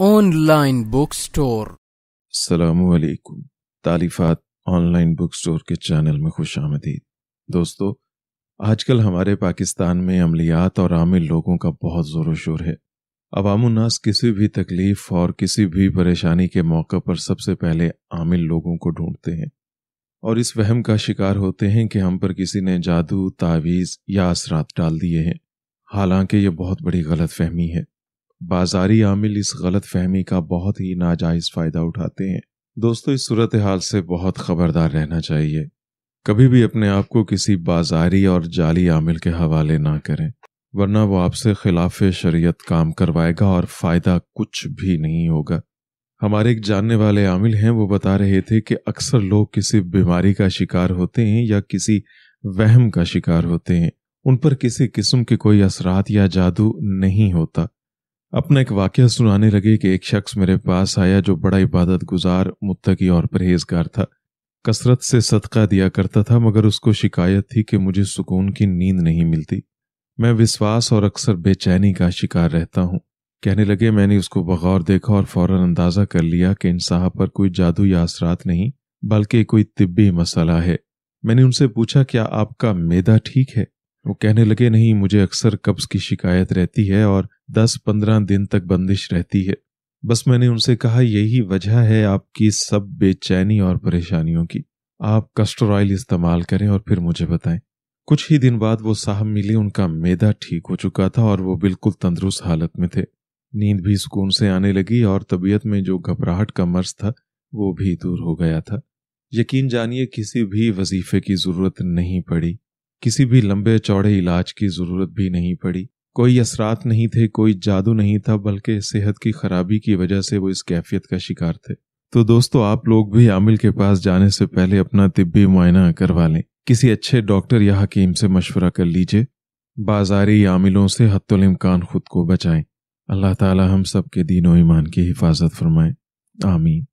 online book store सलामकुम Talifat online book store के channel में खुश आमदीद दोस्तों आजकल हमारे पाकिस्तान में अमलियात और आमिल लोगों का बहुत ज़ोर शोर है अवाम अवामनास किसी भी तकलीफ और किसी भी परेशानी के मौके पर सबसे पहले आमिल लोगों को ढूंढते हैं और इस वहम का शिकार होते हैं कि हम पर किसी ने जादू तावीज़ या असरात डाल दिए हैं हालांकि ये बहुत बड़ी गलत फहमी है बाजारी आमिल इस गलत फहमी का बहुत ही नाजायज फ़ायदा उठाते हैं दोस्तों इस सूरत हाल से बहुत खबरदार रहना चाहिए कभी भी अपने आप को किसी बाजारी और जाली आमिल के हवाले ना करें वरना वो आपसे खिलाफ शरीयत काम करवाएगा और फ़ायदा कुछ भी नहीं होगा हमारे एक जानने वाले आमिल हैं वो बता रहे थे कि अक्सर लोग किसी बीमारी का शिकार होते हैं या किसी वहम का शिकार होते हैं उन पर किसी किस्म के कोई असरात या जादू नहीं होता अपना एक वाक्य सुनाने लगे कि एक शख्स मेरे पास आया जो बड़ा इबादत गुजार मुत्तकी और परहेजगार था कसरत से सदका दिया करता था मगर उसको शिकायत थी कि मुझे सुकून की नींद नहीं मिलती मैं विश्वास और अक्सर बेचैनी का शिकार रहता हूँ कहने लगे मैंने उसको बगौर देखा और फौरन अंदाजा कर लिया कि इन साहब पर कोई जादू या असरात नहीं बल्कि कोई तिब्बी मसला है मैंने उनसे पूछा क्या आपका मैदा ठीक है वो कहने लगे नहीं मुझे अक्सर कब्ज की शिकायत रहती है और 10-15 दिन तक बंदिश रहती है बस मैंने उनसे कहा यही वजह है आपकी सब बेचैनी और परेशानियों की आप कस्टर ऑयल इस्तेमाल करें और फिर मुझे बताएं कुछ ही दिन बाद वो साहब मिले उनका मैदा ठीक हो चुका था और वो बिल्कुल तंदुरुस्त हालत में थे नींद भी सुकून से आने लगी और तबीयत में जो घबराहट का मर्ज था वो भी दूर हो गया था यकीन जानिए किसी भी वजीफे की जरूरत नहीं पड़ी किसी भी लंबे चौड़े इलाज की जरूरत भी नहीं पड़ी कोई असरात नहीं थे कोई जादू नहीं था बल्कि सेहत की खराबी की वजह से वो इस कैफियत का शिकार थे तो दोस्तों आप लोग भी आमिल के पास जाने से पहले अपना तिब्बी मुआयना करवा लें किसी अच्छे डॉक्टर या हकीम से मशवरा कर लीजिए बाजारी आमिलों से हतमकान खुद को बचाएं अल्लाह ताला हम सब के दीनों ईमान की हिफाजत फरमाएं आमीन